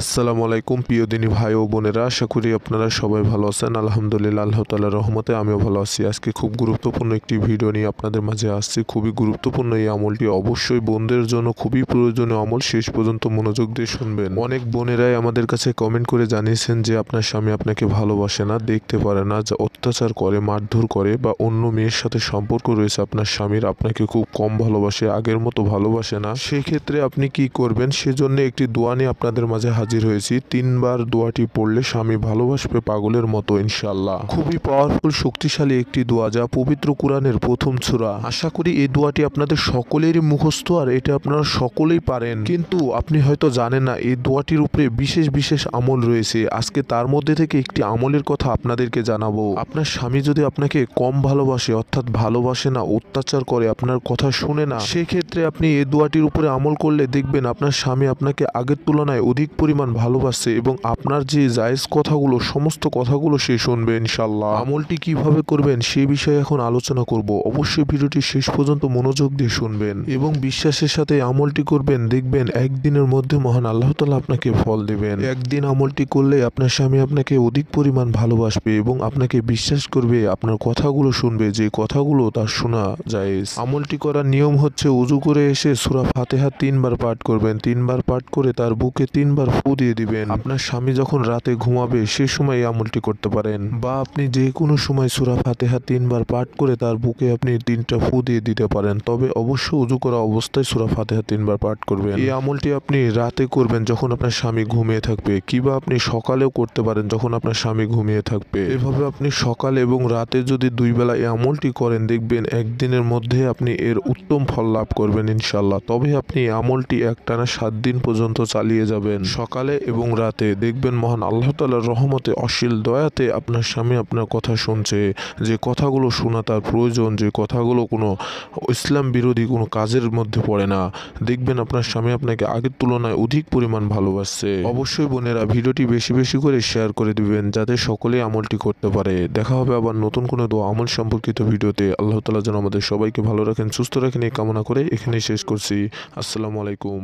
আসসালামু আলাইকুম প্রিয় দিনী ভাই ও বোনেরা আশা করি আপনারা সবাই ভালো আছেন আলহামদুলিল্লাহ আল্লাহ তালা রহমতে আমিও ভালো আছি আজকে খুব গুরুত্বপূর্ণ একটি ভিডিও নিয়ে আপনাদের মাঝে আসছি খুবই গুরুত্বপূর্ণ এই আমলটি অবশ্যই বোনদের জন্য খুবই প্রয়োজনীয় আমল শেষ পর্যন্ত মনোযোগ দিয়ে শুনবেন অনেক বোনেরাই আমাদের কাছে কমেন্ট করে জানিয়েছেন যে আপনার স্বামী আপনাকে ভালোবাসে না দেখতে পারে না যা অত্যাচার করে মারধর করে বা অন্য মেয়ের সাথে সম্পর্ক রয়েছে আপনার স্বামীর আপনাকে খুব কম ভালোবাসে আগের মতো ভালোবাসে না সেক্ষেত্রে আপনি কি করবেন সেজন্য একটি দোয়া নিয়ে আপনাদের মাঝে হাজির হয়েছি তিনবার দোয়াটি পড়লে স্বামী ভালোবাসবে পাগলের মতো ইনশাল্লাহ খুবই পাওয়ারফুল শক্তিশালী একটি দোয়া যা পবিত্র কোরআনের প্রথম ছোড়া আশা করি এই দোয়াটি আপনাদের সকলেরই মুখস্থ আর এটা আপনারা সকলেই পারেন কিন্তু আপনি হয়তো জানেন না এই দোয়াটির উপরে বিশেষ বিশেষ আমল রয়েছে আজকে তার মধ্যে থেকে একটি আমলের কথা আপনাদেরকে জানাবো আপনার স্বামী যদি আপনাকে কম ভালোবাসে অর্থাৎ ভালোবাসে না অত্যাচার করে আপনার কথা শুনে না সেক্ষেত্রে আপনি এই দোয়াটির উপরে আমল করলে দেখবেন আপনার স্বামী আপনাকে আগের তুলনায় অধিক পরিমাণ ভালোবাসে এবং আপনার যে জায়েজ কথাগুলো সমস্ত কথাগুলো সে শুনবে ইনশাল্লাহ আমলটি কিভাবে করবেন সে বিষয়ে এখন আলোচনা করব অবশ্যই ভিডিওটি শেষ পর্যন্ত মনোযোগ দিয়ে শুনবেন এবং বিশ্বাসের সাথে আমলটি করবেন দেখবেন একদিনের মধ্যে মহান আল্লাহ তালা আপনাকে ফল দেবেন একদিন আমলটি করলে আপনার স্বামী আপনাকে অধিক পরিমাণ ভালোবাসবে এবং আপনাকে বিশ্বাস করবে আপনার কথাগুলো শুনবে যে কথাগুলো তার শোনা জায়েজ আমলটি করার নিয়ম হচ্ছে উজু করে এসে সুরা ফাতেহা তিনবার পাঠ করবেন তিনবার পাঠ করে তার বুকে তিনবার ফু দিয়ে দিবেন আপনার স্বামী যখন রাতে ঘুমাবে সে সময় এই আমলটি করতে পারেন বা আপনি যে কোনো সময় সুরা ফাতেহা তিনবার পাঠ করে তার বুকে আপনি তিনটা ফু দিয়ে দিতে পারেন তবে অবশ্য উজু করা অবস্থায় সুরা ফাতেহা তিনবার পাঠ করবেন এই আমলটি আপনি রাতে করবেন যখন আপনার স্বামী ঘুমিয়ে থাকবে কিবা আপনি সকালেও করতে পারেন যখন আপনার স্বামী ঘুমিয়ে থাকবে এভাবে আপনি সকাল এবং রাতে যদি দুই বেলা এই আমলটি করেন দেখবেন একদিনের মধ্যে আপনি এর উত্তম ফল লাভ করবেন ইনশাল্লাহ তবে আপনি আমলটি একটানা সাত দিন পর্যন্ত চালিয়ে যাবেন সকালে এবং রাতে দেখবেন মহান আল্লাহ তালার রহমতে অশ্লীল দয়াতে আপনার স্বামী আপনার কথা শুনছে যে কথাগুলো শোনা তার প্রয়োজন যে কথাগুলো কোনো ইসলাম বিরোধী কোনো কাজের মধ্যে পড়ে না দেখবেন আপনার স্বামী আপনাকে আগের তুলনায় অধিক পরিমাণ ভালোবাসছে অবশ্যই বোনেরা ভিডিওটি বেশি বেশি করে শেয়ার করে দিবেন যাতে সকলেই আমলটি করতে পারে দেখা হবে আবার নতুন কোনো দোয়া আমল সম্পর্কিত ভিডিওতে আল্লাহ তালা যেন আমাদের সবাইকে ভালো রাখেন সুস্থ রাখেন এই কামনা করে এখানেই শেষ করছি আসসালামু আলাইকুম